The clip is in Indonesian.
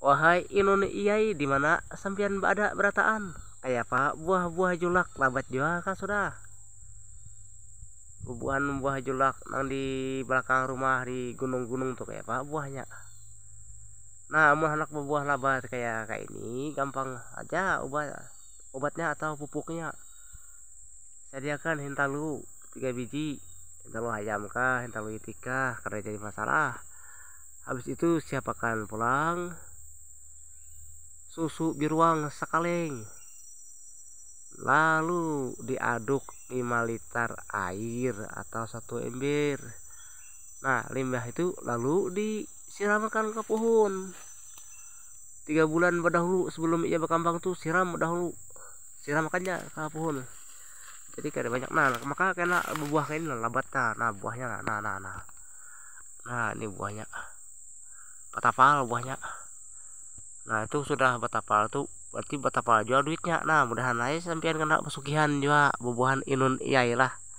Wahai inun Iai, di mana sampian berada berataan. kayak apa buah-buah julak labat jua kan sudah. Bubuhan buah julak nang di belakang rumah di gunung-gunung tuh kayak apa buahnya. Nah, mau anak buah labat kayak kayak ini gampang aja obat obatnya atau pupuknya. Sediakan hintalu tiga biji hintalu ayam kah hintalu itikah karena jadi masalah habis itu siapakan pulang susu biruang sekaleng lalu diaduk 5 liter air atau satu ember nah limbah itu lalu disiramkan ke pohon tiga bulan berdahulu sebelum ia berkembang tuh siram dahulu siram ke pohon jadi kayak banyak nah maka karena buah ini labat nah, nah buahnya nah nah nah nah nah ini buahnya patapal buahnya nah itu sudah batapal tuh berarti batapal jual duitnya nah mudahan aja sampean kena pesugihan juga bubuhan inun iya iyalah